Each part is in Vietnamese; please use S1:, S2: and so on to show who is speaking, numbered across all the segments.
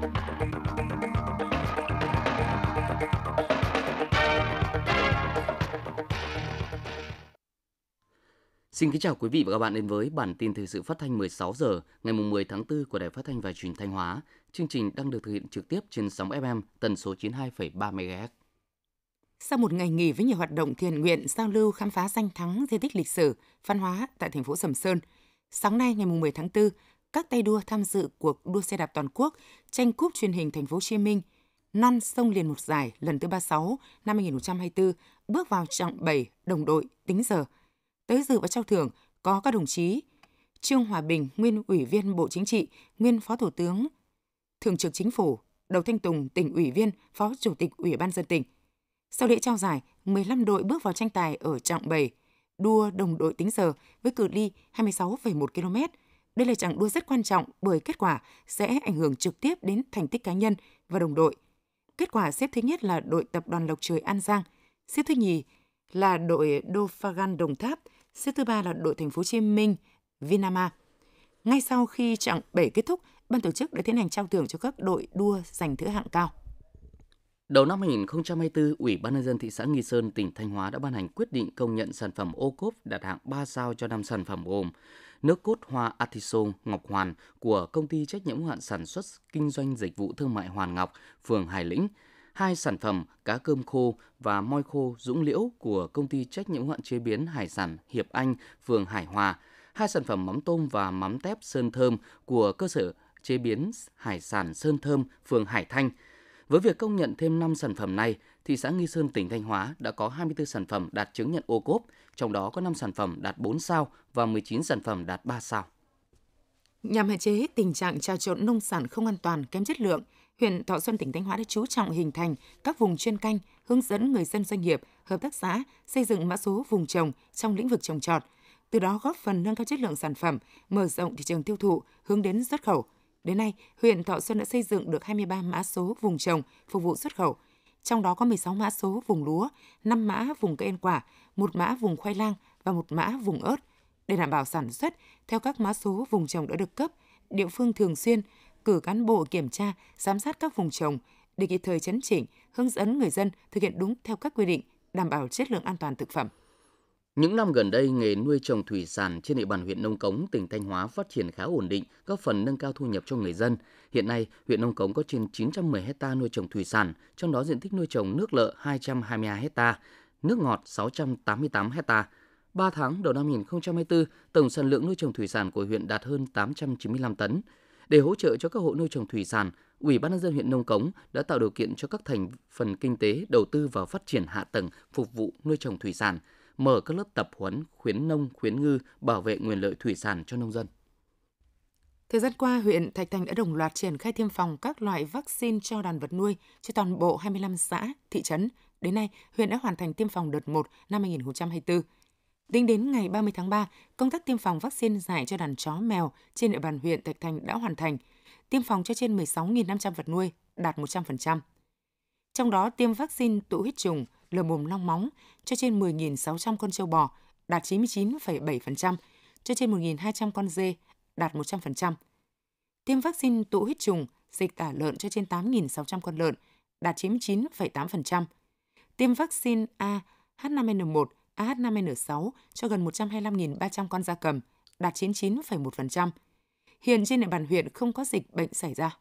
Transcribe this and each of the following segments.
S1: Xin kính chào quý vị và các bạn đến với bản tin thời sự phát thanh 16 giờ ngày 10 tháng 4 của Đài Phát thanh và Truyền thanh Hóa. Chương trình đang được thực hiện trực tiếp trên sóng FM tần số 92,3 MHz.
S2: Sau một ngày nghỉ với nhiều hoạt động thiện nguyện, giao lưu khám phá danh thắng di tích lịch sử, văn hóa tại thành phố Sầm Sơn, sáng nay ngày 10 tháng 4, các tay đua tham dự cuộc đua xe đạp toàn quốc tranh cúp truyền hình thành phố Hồ Chí Minh non sông liền một giải lần thứ 36 năm 2024 bước vào trạng 7 đồng đội tính giờ. Tới dự và trao thưởng có các đồng chí Trương Hòa Bình, nguyên Ủy viên Bộ Chính trị, nguyên Phó Thủ tướng, Thường trực Chính phủ, Đầu Thanh Tùng, tỉnh ủy viên, Phó Chủ tịch Ủy ban dân tỉnh. Sau lễ trao giải, 15 đội bước vào tranh tài ở trạng 7, đua đồng đội tính giờ với cự ly 26,1 km đây là chặng đua rất quan trọng bởi kết quả sẽ ảnh hưởng trực tiếp đến thành tích cá nhân và đồng đội. Kết quả xếp thứ nhất là đội tập đoàn Lộc Trời An Giang, xếp thứ nhì là đội Dofagan Đồng Tháp, xếp thứ ba là đội Thành phố Hồ Chí Minh Vinama. Ngay sau khi chặng 7 kết thúc, ban tổ chức đã tiến hành trao thưởng cho các đội đua giành thứ hạng
S1: cao. Đầu năm 2024, Ủy ban nhân dân thị xã Nghi Sơn, tỉnh Thanh Hóa đã ban hành quyết định công nhận sản phẩm ô cốp đạt hạng 3 sao cho 5 sản phẩm gồm nước cốt hoa Atiso Ngọc Hoàn của công ty trách nhiệm hạn sản xuất kinh doanh dịch vụ thương mại Hoàn Ngọc, phường Hải Lĩnh, hai sản phẩm cá cơm khô và moi khô Dũng Liễu của công ty trách nhiệm hạn chế biến hải sản Hiệp Anh, phường Hải Hòa, hai sản phẩm mắm tôm và mắm tép Sơn Thơm của cơ sở chế biến hải sản Sơn Thơm, phường Hải Thanh. Với việc công nhận thêm 5 sản phẩm này, thị xã Nghi Sơn, tỉnh Thanh Hóa đã có 24 sản phẩm đạt chứng nhận ô cốp, trong đó có 5 sản phẩm đạt 4 sao và 19 sản phẩm đạt 3 sao.
S2: Nhằm hạn chế tình trạng trà trộn nông sản không an toàn, kém chất lượng, huyện Thọ Xuân tỉnh Thanh Hóa đã chú trọng hình thành các vùng chuyên canh, hướng dẫn người dân doanh nghiệp, hợp tác xã xây dựng mã số vùng trồng trong lĩnh vực trồng trọt, từ đó góp phần nâng cao chất lượng sản phẩm, mở rộng thị trường tiêu thụ, hướng đến xuất khẩu. Đến nay, huyện Thọ Xuân đã xây dựng được 23 mã số vùng trồng phục vụ xuất khẩu, trong đó có 16 mã số vùng lúa, 5 mã vùng cây ăn quả, một mã vùng khoai lang và một mã vùng ớt để đảm bảo sản xuất theo các mã số vùng trồng đã được cấp. Địa phương thường xuyên cử cán bộ kiểm tra, giám sát các vùng trồng
S1: để kịp thời chấn chỉnh, hướng dẫn người dân thực hiện đúng theo các quy định, đảm bảo chất lượng an toàn thực phẩm. Những năm gần đây, nghề nuôi trồng thủy sản trên địa bàn huyện Nông Cống, tỉnh Thanh Hóa phát triển khá ổn định, góp phần nâng cao thu nhập cho người dân. Hiện nay, huyện Nông Cống có trên 910 hecta nuôi trồng thủy sản, trong đó diện tích nuôi trồng nước lợ 222 hecta, nước ngọt 688 hecta. 3 tháng đầu năm 2024, tổng sản lượng nuôi trồng thủy sản của huyện đạt hơn 895 tấn. Để hỗ trợ cho các hộ nuôi trồng thủy sản, Ủy ban nhân dân huyện Nông Cống đã tạo điều kiện cho các thành phần kinh tế đầu tư vào phát triển hạ tầng phục vụ nuôi trồng thủy sản – mở các lớp tập huấn khuyến nông, khuyến ngư bảo vệ nguồn lợi thủy sản cho nông dân.
S2: Thời gian qua, huyện Thạch Thành đã đồng loạt triển khai tiêm phòng các loại vaccine cho đàn vật nuôi cho toàn bộ 25 xã, thị trấn. Đến nay, huyện đã hoàn thành tiêm phòng đợt 1 năm 2024. Tính đến ngày 30 tháng 3, công tác tiêm phòng vaccine giải cho đàn chó mèo trên địa bàn huyện Thạch Thành đã hoàn thành. Tiêm phòng cho trên 16.500 vật nuôi, đạt 100%. Trong đó, tiêm vaccine tụ huyết trùng lở mồm long móng cho trên 10.600 con trâu bò, đạt 99,7%, cho trên 1.200 con dê, đạt 100%. Tiêm vaccine tụ huyết trùng, dịch tả lợn cho trên 8.600 con lợn, đạt 99,8%. Tiêm vaccine A, H5N1, AH5N6 cho gần 125.300 con gia cầm, đạt 99,1%.
S1: Hiện trên địa bàn huyện
S2: không có dịch bệnh xảy ra.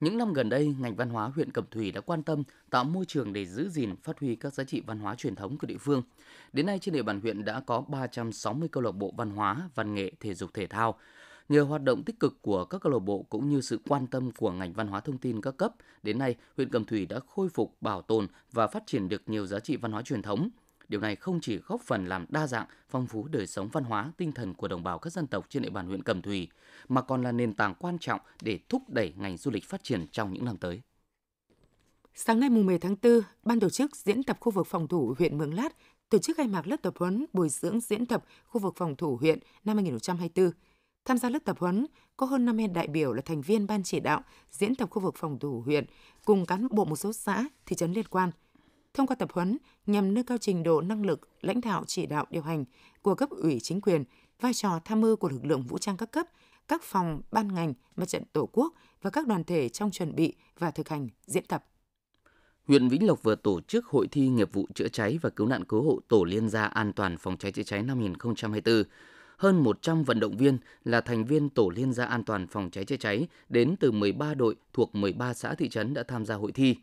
S1: Những năm gần đây, ngành văn hóa huyện Cẩm Thủy đã quan tâm tạo môi trường để giữ gìn, phát huy các giá trị văn hóa truyền thống của địa phương. Đến nay trên địa bàn huyện đã có 360 câu lạc bộ văn hóa, văn nghệ, thể dục thể thao. Nhờ hoạt động tích cực của các câu lạc bộ cũng như sự quan tâm của ngành văn hóa thông tin các cấp, đến nay huyện Cẩm Thủy đã khôi phục, bảo tồn và phát triển được nhiều giá trị văn hóa truyền thống, Điều này không chỉ góp phần làm đa dạng, phong phú đời sống văn hóa, tinh thần của đồng bào các dân tộc trên địa bàn huyện Cẩm Thủy, mà còn là nền tảng quan trọng để thúc đẩy ngành du lịch phát triển trong những năm tới.
S2: Sáng ngày 10 tháng 4, Ban tổ chức diễn tập khu vực phòng thủ huyện Mường Lát tổ chức khai mạc lớp tập huấn bồi dưỡng diễn tập khu vực phòng thủ huyện năm 2024. Tham gia lớp tập huấn có hơn 50 đại biểu là thành viên ban chỉ đạo diễn tập khu vực phòng thủ huyện cùng cán bộ một số xã, thị trấn liên quan – thông qua tập huấn nhằm nâng cao trình độ năng lực lãnh đạo chỉ đạo điều hành của cấp ủy chính quyền, vai trò tham mưu của lực lượng vũ trang các cấp, các phòng, ban ngành, mặt trận tổ quốc và các đoàn thể trong chuẩn bị và thực hành diễn tập.
S1: Huyện Vĩnh Lộc vừa tổ chức hội thi nghiệp vụ chữa cháy và cứu nạn cứu hộ tổ liên gia an toàn phòng cháy chữa cháy năm 2024. Hơn 100 vận động viên là thành viên tổ liên gia an toàn phòng cháy chữa cháy đến từ 13 đội thuộc 13 xã thị trấn đã tham gia hội thi.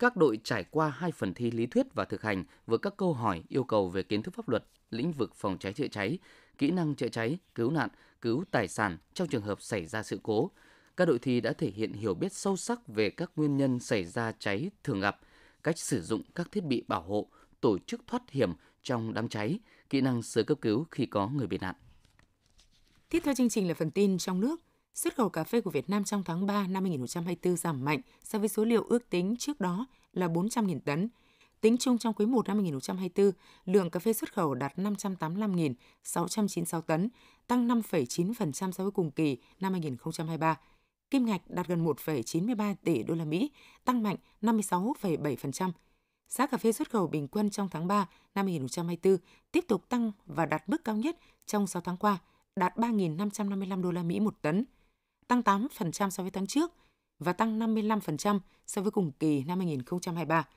S1: Các đội trải qua hai phần thi lý thuyết và thực hành với các câu hỏi yêu cầu về kiến thức pháp luật, lĩnh vực phòng cháy chữa cháy, kỹ năng chữa cháy, cứu nạn, cứu tài sản trong trường hợp xảy ra sự cố. Các đội thi đã thể hiện hiểu biết sâu sắc về các nguyên nhân xảy ra cháy thường gặp, cách sử dụng các thiết bị bảo hộ, tổ chức thoát hiểm trong đám cháy, kỹ năng sơ cấp cứu khi có người bị nạn.
S2: Tiếp theo chương trình là phần tin trong nước. Xuất khẩu cà phê của Việt Nam trong tháng 3 năm 2024 giảm mạnh so với số liệu ước tính trước đó là 400.000 tấn. Tính chung trong quý 1 năm 2024, lượng cà phê xuất khẩu đạt 585.696 tấn, tăng 5,9% so với cùng kỳ năm 2023. Kim ngạch đạt gần 1,93 tỷ đô la Mỹ, tăng mạnh 56,7%. Giá cà phê xuất khẩu bình quân trong tháng 3 năm 2024 tiếp tục tăng và đạt mức cao nhất trong 6 tháng qua, đạt 3.555 đô la Mỹ một tấn tăng 8% so với tháng trước và tăng 55% so với cùng kỳ năm 2023.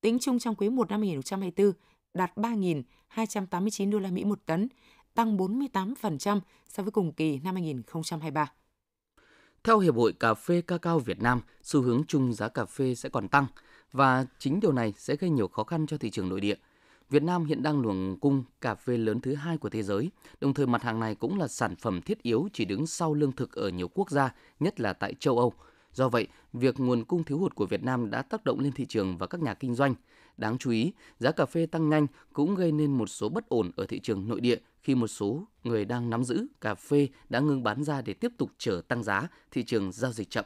S2: Tính chung trong quý 1 năm 2024 đạt 3.289 đô la Mỹ một tấn, tăng 48% so với cùng kỳ năm 2023.
S1: Theo Hiệp hội Cà phê Ca cao Việt Nam, xu hướng chung giá cà phê sẽ còn tăng và chính điều này sẽ gây nhiều khó khăn cho thị trường nội địa – Việt Nam hiện đang luồng cung cà phê lớn thứ hai của thế giới, đồng thời mặt hàng này cũng là sản phẩm thiết yếu chỉ đứng sau lương thực ở nhiều quốc gia, nhất là tại châu Âu. Do vậy, việc nguồn cung thiếu hụt của Việt Nam đã tác động lên thị trường và các nhà kinh doanh. Đáng chú ý, giá cà phê tăng nhanh cũng gây nên một số bất ổn ở thị trường nội địa khi một số người đang nắm giữ cà phê đã ngưng bán ra để tiếp tục chờ tăng giá, thị trường giao dịch chậm.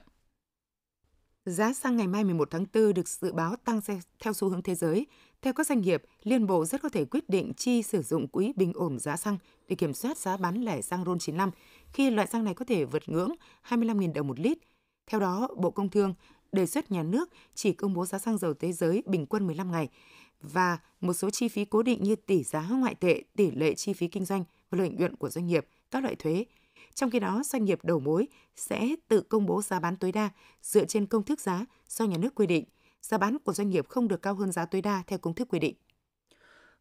S2: Giá xăng ngày mai 11 tháng 4 được dự báo tăng theo xu hướng thế giới. Theo các doanh nghiệp, Liên Bộ rất có thể quyết định chi sử dụng quỹ bình ổn giá xăng để kiểm soát giá bán lẻ xăng RON95 khi loại xăng này có thể vượt ngưỡng 25.000 đồng một lít. Theo đó, Bộ Công Thương đề xuất nhà nước chỉ công bố giá xăng dầu thế giới bình quân 15 ngày và một số chi phí cố định như tỷ giá ngoại tệ, tỷ lệ chi phí kinh doanh và lợi nhuận của doanh nghiệp, các loại thuế trong khi đó, doanh nghiệp đầu mối sẽ tự công bố giá bán tối đa dựa trên công thức giá do nhà nước quy định. Giá bán của doanh nghiệp không được cao hơn giá tối đa theo công thức quy định.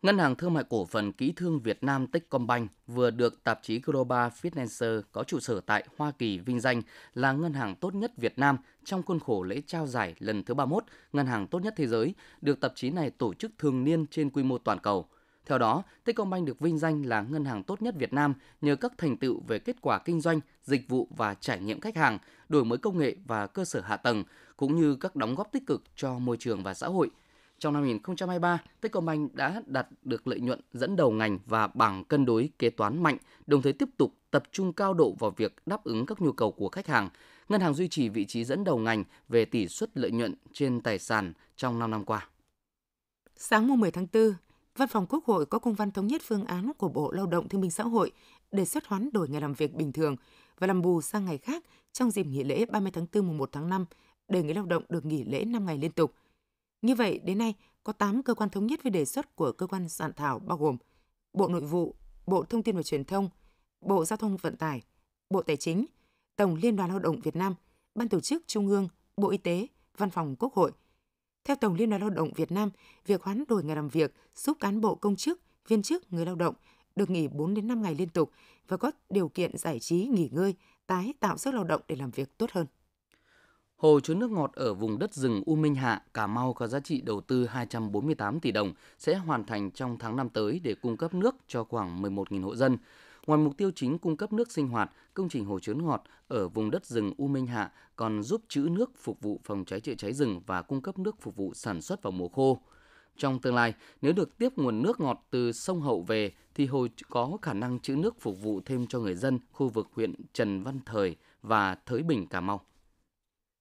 S1: Ngân hàng Thương mại Cổ phần Kỹ thương Việt Nam Techcombank vừa được tạp chí Global Financer có trụ sở tại Hoa Kỳ vinh danh là ngân hàng tốt nhất Việt Nam trong khuôn khổ lễ trao giải lần thứ 31 Ngân hàng tốt nhất thế giới được tạp chí này tổ chức thường niên trên quy mô toàn cầu – theo đó, Techcombank được vinh danh là ngân hàng tốt nhất Việt Nam nhờ các thành tựu về kết quả kinh doanh, dịch vụ và trải nghiệm khách hàng, đổi mới công nghệ và cơ sở hạ tầng, cũng như các đóng góp tích cực cho môi trường và xã hội. Trong năm 2023, Techcombank đã đạt được lợi nhuận dẫn đầu ngành và bảng cân đối kế toán mạnh, đồng thời tiếp tục tập trung cao độ vào việc đáp ứng các nhu cầu của khách hàng. Ngân hàng duy trì vị trí dẫn đầu ngành về tỷ suất lợi nhuận trên tài sản trong 5 năm qua.
S2: Sáng mùng 10 tháng 4, Văn phòng Quốc hội có công văn thống nhất phương án của Bộ Lao động Thương binh Xã hội đề xuất hoán đổi ngày làm việc bình thường và làm bù sang ngày khác trong dịp nghỉ lễ 30 tháng 4 mùng 1 tháng 5 để người lao động được nghỉ lễ 5 ngày liên tục. Như vậy, đến nay có 8 cơ quan thống nhất với đề xuất của cơ quan soạn thảo bao gồm Bộ Nội vụ, Bộ Thông tin và Truyền thông, Bộ Giao thông Vận tải, Bộ Tài chính, Tổng Liên đoàn Lao động Việt Nam, Ban tổ chức Trung ương, Bộ Y tế, Văn phòng Quốc hội – theo Tổng Liên đoàn Lao động Việt Nam, việc hoán đổi ngày làm việc giúp cán bộ công chức, viên chức, người lao động được nghỉ 4 đến 5 ngày liên tục và có điều kiện giải trí, nghỉ
S1: ngơi, tái tạo sức lao động để làm việc tốt hơn. Hồ chứa nước ngọt ở vùng đất rừng U Minh Hạ, Cà Mau có giá trị đầu tư 248 tỷ đồng sẽ hoàn thành trong tháng năm tới để cung cấp nước cho khoảng 11.000 hộ dân. Ngoài mục tiêu chính cung cấp nước sinh hoạt, công trình hồ chứa ngọt ở vùng đất rừng U Minh Hạ còn giúp trữ nước phục vụ phòng cháy chữa cháy rừng và cung cấp nước phục vụ sản xuất vào mùa khô. Trong tương lai, nếu được tiếp nguồn nước ngọt từ sông Hậu về thì hồ có khả năng trữ nước phục vụ thêm cho người dân khu vực huyện Trần Văn Thời và Thới Bình Cà Mau.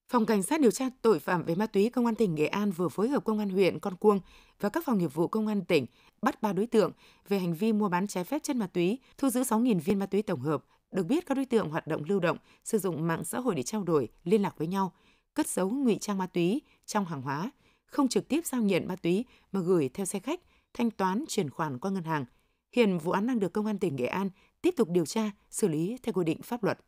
S2: Phòng Cảnh sát điều tra tội phạm về ma túy Công an tỉnh Nghệ An vừa phối hợp Công an huyện Con Cuông và các phòng nghiệp vụ Công an tỉnh bắt 3 đối tượng về hành vi mua bán trái phép chất ma túy, thu giữ 6.000 viên ma túy tổng hợp. Được biết, các đối tượng hoạt động lưu động, sử dụng mạng xã hội để trao đổi, liên lạc với nhau, cất giấu ngụy trang ma túy trong hàng hóa, không trực tiếp giao nhận ma túy mà gửi theo xe khách, thanh toán chuyển khoản qua ngân hàng. Hiện vụ án đang được Công an tỉnh Nghệ An tiếp tục điều tra, xử lý theo quy định pháp luật.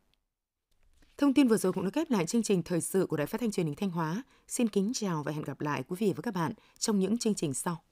S2: Thông tin vừa rồi cũng đã kết lại chương trình thời sự của Đài Phát thanh Truyền hình Thanh Hóa. Xin kính chào và hẹn gặp lại quý vị và các bạn trong những chương trình sau.